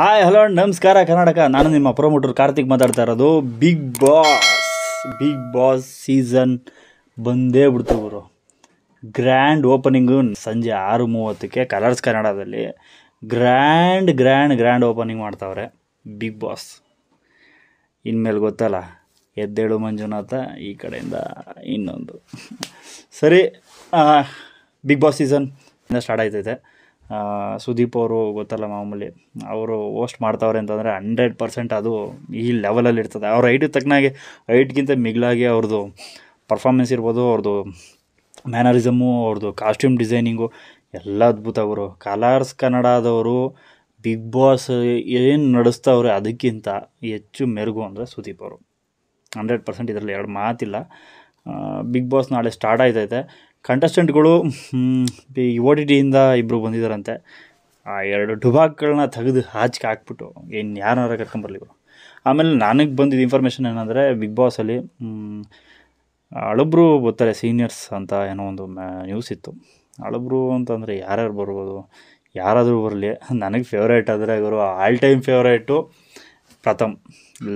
hi hello ನಮಸ್ಕಾರ ಕರ್ನಾಟಕ ನಾನು ನಿಮ್ಮ ಪ್ರೊಮೋಟರ್ ಕಾರ್ತಿಕ್ ಮಾತಾಡ್ತಾ ಇರೋದು Bigg Boss Bigg Boss season ಬಂದೇ ಬಿಡ್ತು ಗ್ರ್ಯಾಂಡ್ ಓಪನಿಂಗು ಸಂಜೆ ಆರು ಮೂವತ್ತಕ್ಕೆ ಕಲರ್ಸ್ ಕನ್ನಡದಲ್ಲಿ ಗ್ರ್ಯಾಂಡ್ ಗ್ರ್ಯಾಂಡ್ ಗ್ರ್ಯಾಂಡ್ ಓಪನಿಂಗ್ ಮಾಡ್ತಾವ್ರೆ ಬಿಗ್ ಬಾಸ್ ಇನ್ಮೇಲೆ ಗೊತ್ತಲ್ಲ ಎದ್ದೇಳು ಮಂಜುನಾಥ ಈ ಕಡೆಯಿಂದ ಇನ್ನೊಂದು ಸರಿ ಬಿಗ್ ಬಾಸ್ ಸೀಸನ್ ಸ್ಟಾರ್ಟ್ ಆಯ್ತೈತೆ ಸುದೀಪ್ ಅವರು ಗೊತ್ತಲ್ಲ ಮಾಮೂಲಿ ಅವರು ಹೋಸ್ಟ್ ಮಾಡ್ತಾವ್ರೆ ಅಂತಂದರೆ ಹಂಡ್ರೆಡ್ ಪರ್ಸೆಂಟ್ ಅದು ಈ ಲೆವೆಲಲ್ಲಿ ಇರ್ತದೆ ಅವ್ರ ಐಟಿಗೆ ತಕ್ಕನಾಗೆ ಐಟ್ಗಿಂತ ಮಿಗಿಲಾಗಿ ಅವ್ರದ್ದು ಪರ್ಫಾರ್ಮೆನ್ಸ್ ಇರ್ಬೋದು ಅವ್ರದ್ದು ಮ್ಯಾನರಿಸಮು ಅವ್ರದ್ದು ಕಾಸ್ಟ್ಯೂಮ್ ಡಿಸೈನಿಂಗು ಎಲ್ಲ ಅದ್ಭುತ ಅವರು ಕಲರ್ಸ್ ಕನ್ನಡದವರು ಬಿಗ್ ಬಾಸ್ ಏನು ನಡೆಸ್ತಾವ್ರೆ ಅದಕ್ಕಿಂತ ಹೆಚ್ಚು ಮೆರುಗು ಅಂದರೆ ಸುದೀಪ್ ಅವರು ಹಂಡ್ರೆಡ್ ಪರ್ಸೆಂಟ್ ಇದರಲ್ಲಿ ಎರಡು ಮಾತಿಲ್ಲ ಬಿಗ್ ಬಾಸ್ ನಾಳೆ ಸ್ಟಾರ್ಟ್ ಆಯ್ತೈತೆ ಕಂಟೆಸ್ಟೆಂಟ್ಗಳು ಈ ಓ ಟಿ ಟಿಯಿಂದ ಇಬ್ಬರು ಬಂದಿದ್ದಾರಂತೆ ಆ ಎರಡು ಡುಬಾಕ್ಗಳನ್ನ ತೆಗೆದು ಹಾಚಿಕೆ ಹಾಕ್ಬಿಟ್ಟು ಏನು ಯಾರನ್ನಾರ ಕರ್ಕೊಂಬರ್ಲಿ ಆಮೇಲೆ ನನಗೆ ಬಂದಿದ್ದ ಇನ್ಫಾರ್ಮೇಷನ್ ಏನಂದರೆ ಬಿಗ್ ಬಾಸಲ್ಲಿ ಅಳಬ್ರು ಬರ್ತಾರೆ ಸೀನಿಯರ್ಸ್ ಅಂತ ಏನೋ ಒಂದು ನ್ಯೂಸ್ ಇತ್ತು ಹಳಬ್ರು ಅಂತಂದರೆ ಯಾರ್ಯಾರು ಬರ್ಬೋದು ಯಾರಾದರೂ ಬರಲಿ ನನಗೆ ಫೇವ್ರೇಟ್ ಆದರೆ ಇವರು all time favourite Pratham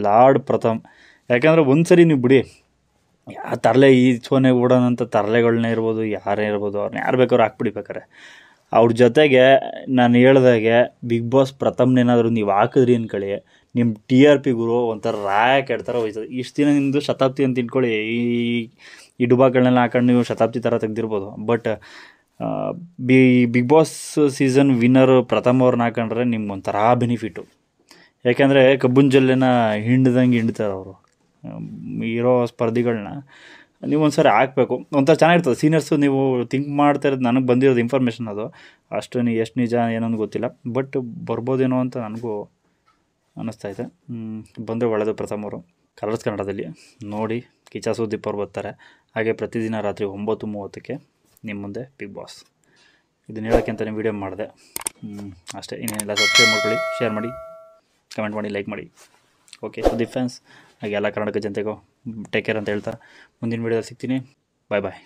lord Pratham ಯಾಕೆಂದರೆ ಒಂದು ಸರಿ ನೀವು ಬಿಡಿ ಆ ತರಲೆ ಈ ಸೋನೆ ಓಡೋಣಂಥ ತರಲೆಗಳನ್ನೇ ಇರ್ಬೋದು ಯಾರೇ ಇರ್ಬೋದು ಅವ್ರನ್ನ ಯಾರು ಬೇಕಾದ್ರೂ ಹಾಕ್ಬಿಡಿಬೇಕಾರೆ ಅವ್ರ ಜೊತೆಗೆ ನಾನು ಹೇಳ್ದಾಗೆ ಬಿಗ್ ಬಾಸ್ ಪ್ರಥಮ್ನೇನಾದ್ರೂ ನೀವು ಹಾಕಿದ್ರಿ ಅಂದ್ಕೊಳ್ಳಿ ನಿಮ್ಮ ಟಿ ಆರ್ ಪಿ ಗುರು ಒಂಥರ ರಾಯ ಕೆಡ್ತಾರ ಹೋಯ್ತದೆ ಇಷ್ಟು ದಿನ ನಿಮ್ಮದು ಶತಾಬ್ದಿ ಅಂತ ತಿನ್ಕೊಳ್ಳಿ ಈ ಈ ಡುಬಾಗಳನ್ನೆಲ್ಲ ಹಾಕೊಂಡು ನೀವು ಶತಾಬ್ದಿ ಥರ ತೆಗ್ದಿರ್ಬೋದು but B Bigg Boss season winner Pratham ಅವ್ರನ್ನ ಹಾಕೊಂಡ್ರೆ ನಿಮ್ಗೆ ಒಂಥರ ಬೆನಿಫಿಟು ಯಾಕೆಂದರೆ ಕಬ್ಬುನ್ ಜಲ್ಲೆನ ಹಿಂಡ್ದಂಗೆ ಹಿಂಡ್ತಾರೆ ಅವರು ಇರೋ ಸ್ಪರ್ಧಿಗಳನ್ನ ನೀವು ಒಂದು ಸಾರಿ ಹಾಕಬೇಕು ಒಂಥರ ಚೆನ್ನಾಗಿರ್ತದೆ ಸೀನಿಯರ್ಸು ನೀವು ಥಿಂಕ್ ಮಾಡ್ತಾ ಇರೋದು ನನಗೆ ಬಂದಿರೋದು ಇನ್ಫಾರ್ಮೇಷನ್ ಅದು ಅಷ್ಟು ನೀ ಎಷ್ಟು ನಿಜ ಏನೊಂದು ಗೊತ್ತಿಲ್ಲ ಬಟ್ ಬರ್ಬೋದೇನೋ ಅಂತ ನನಗೂ ಅನ್ನಿಸ್ತಾ ಇದೆ ಬಂದರೆ ಒಳ್ಳೆಯದು ಪ್ರಥಮರು ಅವರು ಕಲರ್ಸ್ ಕನ್ನಡದಲ್ಲಿ ನೋಡಿ ಕಿಚಾ ಸುದೀಪ್ ಅವ್ರು ಬರ್ತಾರೆ ಹಾಗೆ ಪ್ರತಿದಿನ ರಾತ್ರಿ ಒಂಬತ್ತು ಮೂವತ್ತಕ್ಕೆ ನಿಮ್ಮ ಮುಂದೆ ಬಿಗ್ ಬಾಸ್ ಇದನ್ನ ಹೇಳೋಕ್ಕೆ ಅಂತಲೇ ವೀಡಿಯೋ ಮಾಡಿದೆ ಅಷ್ಟೇ ಇನ್ನೇನಿಲ್ಲ ಸಬ್ಸ್ಕ್ರೈಬ್ ಮಾಡ್ಕೊಳ್ಳಿ ಶೇರ್ ಮಾಡಿ ಕಮೆಂಟ್ ಮಾಡಿ ಲೈಕ್ ಮಾಡಿ ಓಕೆ ಸುದೀಪ್ ಡಿಫೆನ್ಸ್ ಹಾಗೆ ಎಲ್ಲ ಕರ್ನಾಟಕ ಜನತೆಗೂ ಟೇಕ್ ಕೇರ್ ಅಂತ ಹೇಳ್ತಾ ಮುಂದಿನ ವೀಡಿಯೋದಲ್ಲಿ ಸಿಗ್ತೀನಿ ಬಾಯ್ ಬಾಯ್